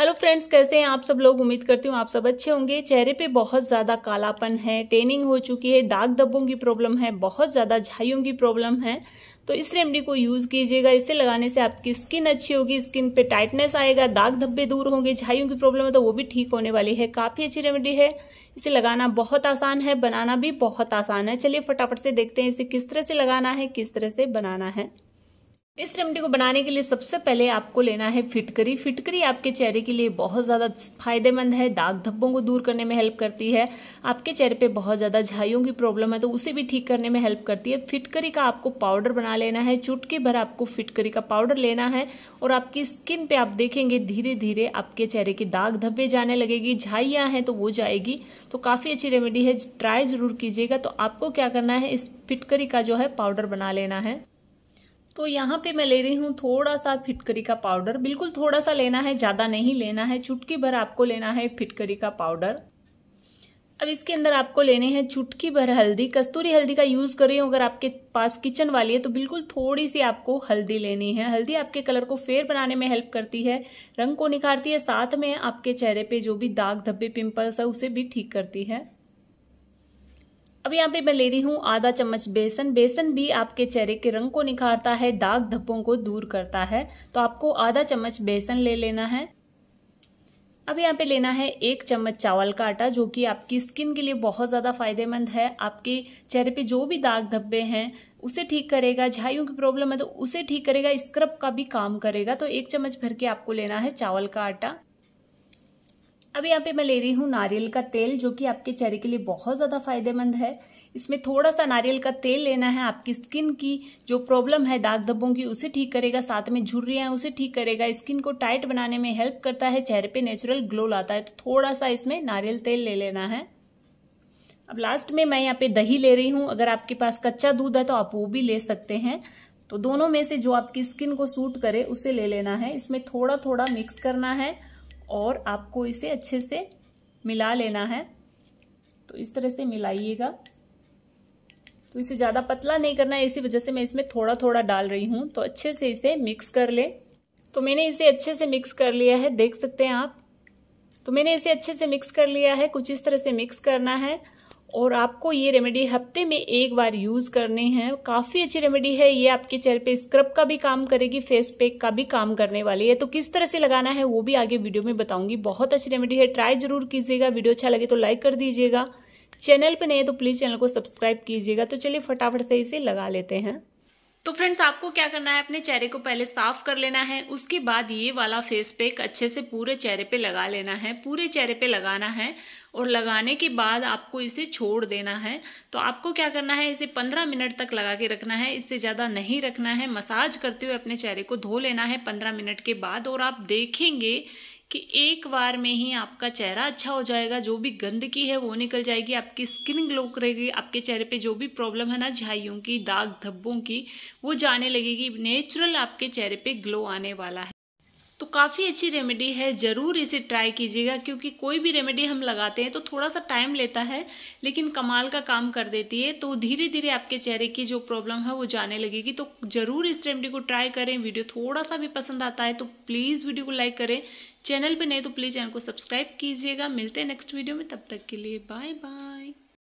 hello friends कैसे हैं आप सब लोग उम्मीद करती हूँ आप सब अच्छे होंगे चेहरे पे बहुत ज़्यादा कालापन है टेनिंग हो चुकी है दाग धब्बों की प्रॉब्लम है बहुत ज़्यादा झाइयों की प्रॉब्लम है तो इस रेमडी को यूज़ कीजिएगा इसे लगाने से आपकी स्किन अच्छी होगी स्किन पे टाइटनेस आएगा दाग धब्बे दूर होंगे झाइयों की प्रॉब्लम है तो वो भी ठीक होने वाली है काफ़ी अच्छी रेमेडी है इसे लगाना बहुत आसान है बनाना भी बहुत आसान है चलिए फटाफट से देखते हैं इसे किस तरह से लगाना है किस तरह से बनाना है इस रेमडी को बनाने के लिए सबसे पहले आपको लेना है फिटकरी फिटकरी आपके चेहरे के लिए बहुत ज़्यादा फायदेमंद है दाग धब्बों को दूर करने में हेल्प करती है आपके चेहरे पे बहुत ज़्यादा झाइयों की प्रॉब्लम है तो उसे भी ठीक करने में हेल्प करती है फिटकरी का आपको पाउडर बना लेना है चुटकी भर आपको फिटकरी का पाउडर लेना है और आपकी स्किन पे आप देखेंगे धीरे धीरे आपके चेहरे के दाग धब्बे जाने लगेगी झाइया है तो वो जाएगी तो काफ़ी अच्छी रेमेडी है ट्राई ज़रूर कीजिएगा तो आपको क्या करना है इस फिटकरी का जो है पाउडर बना लेना है तो यहाँ पे मैं ले रही हूँ थोड़ा सा फिटकरी का पाउडर बिल्कुल थोड़ा सा लेना है ज़्यादा नहीं लेना है चुटकी भर आपको लेना है फिटकरी का पाउडर अब इसके अंदर आपको लेने हैं चुटकी भर हल्दी कस्तूरी हल्दी का यूज़ कर रही हूँ अगर आपके पास किचन वाली है तो बिल्कुल थोड़ी सी आपको हल्दी लेनी है हल्दी आपके कलर को फेयर बनाने में हेल्प करती है रंग को निखारती है साथ में आपके चेहरे पे जो भी दाग धब्बे पिंपल्स है उसे भी ठीक करती है अब यहाँ पे मैं ले रही हूँ आधा चम्मच बेसन बेसन भी आपके चेहरे के रंग को निखारता है दाग धब्बों को दूर करता है तो आपको आधा चम्मच बेसन ले लेना है अब यहाँ पे लेना है एक चम्मच चावल का आटा जो कि आपकी स्किन के लिए बहुत ज़्यादा फायदेमंद है आपके चेहरे पे जो भी दाग धब्बे हैं उसे ठीक करेगा झाइयों की प्रॉब्लम है तो उसे ठीक करेगा स्क्रब का भी काम करेगा तो एक चम्मच भर के आपको लेना है चावल का आटा अब यहाँ पे मैं ले रही हूँ नारियल का तेल जो कि आपके चेहरे के लिए बहुत ज़्यादा फायदेमंद है इसमें थोड़ा सा नारियल का तेल लेना है आपकी स्किन की जो प्रॉब्लम है दाग धब्बों की उसे ठीक करेगा साथ में झुर्रियाँ उसे ठीक करेगा स्किन को टाइट बनाने में हेल्प करता है चेहरे पे नेचुरल ग्लो लाता है तो थोड़ा सा इसमें नारियल तेल ले लेना है अब लास्ट में मैं यहाँ पे दही ले रही हूँ अगर आपके पास कच्चा दूध है तो आप वो भी ले सकते हैं तो दोनों में से जो आपकी स्किन को सूट करे उसे ले लेना है इसमें थोड़ा थोड़ा मिक्स करना है और आपको इसे अच्छे से मिला लेना है तो इस तरह से मिलाइएगा तो इसे ज़्यादा पतला नहीं करना है इसी वजह से मैं इसमें थोड़ा थोड़ा डाल रही हूँ तो अच्छे से इसे मिक्स कर ले तो मैंने इसे अच्छे से मिक्स कर लिया है देख सकते हैं आप तो मैंने इसे अच्छे से मिक्स कर लिया है कुछ इस तरह से मिक्स करना है और आपको ये रेमेडी हफ्ते में एक बार यूज़ करने हैं काफ़ी अच्छी रेमेडी है ये आपके चेहरे पे स्क्रब का भी काम करेगी फेस पैक का भी काम करने वाली है तो किस तरह से लगाना है वो भी आगे वीडियो में बताऊंगी बहुत अच्छी रेमेडी है ट्राई जरूर कीजिएगा वीडियो अच्छा लगे तो लाइक कर दीजिएगा चैनल पर नहीं है तो प्लीज़ चैनल को सब्सक्राइब कीजिएगा तो चलिए फटाफट से इसे लगा लेते हैं तो फ्रेंड्स आपको क्या करना है अपने चेहरे को पहले साफ कर लेना है उसके बाद ये वाला फेस पैक अच्छे से पूरे चेहरे पे लगा लेना है पूरे चेहरे पे लगाना है और लगाने के बाद आपको इसे छोड़ देना है तो आपको क्या करना है इसे 15 मिनट तक लगा के रखना है इससे ज़्यादा नहीं रखना है मसाज करते हुए अपने चेहरे को धो लेना है पंद्रह मिनट के बाद और आप देखेंगे कि एक बार में ही आपका चेहरा अच्छा हो जाएगा जो भी गंदगी है वो निकल जाएगी आपकी स्किन ग्लो करेगी आपके चेहरे पे जो भी प्रॉब्लम है ना झाइयों की दाग धब्बों की वो जाने लगेगी नेचुरल आपके चेहरे पे ग्लो आने वाला है तो काफ़ी अच्छी रेमेडी है ज़रूर इसे ट्राई कीजिएगा क्योंकि कोई भी रेमेडी हम लगाते हैं तो थोड़ा सा टाइम लेता है लेकिन कमाल का काम कर देती है तो धीरे धीरे आपके चेहरे की जो प्रॉब्लम है वो जाने लगेगी तो ज़रूर इस रेमेडी को ट्राई करें वीडियो थोड़ा सा भी पसंद आता है तो प्लीज़ वीडियो को लाइक करें चैनल पर नहीं तो प्लीज़ चैनल को सब्सक्राइब कीजिएगा मिलते हैं नेक्स्ट वीडियो में तब तक के लिए बाय बाय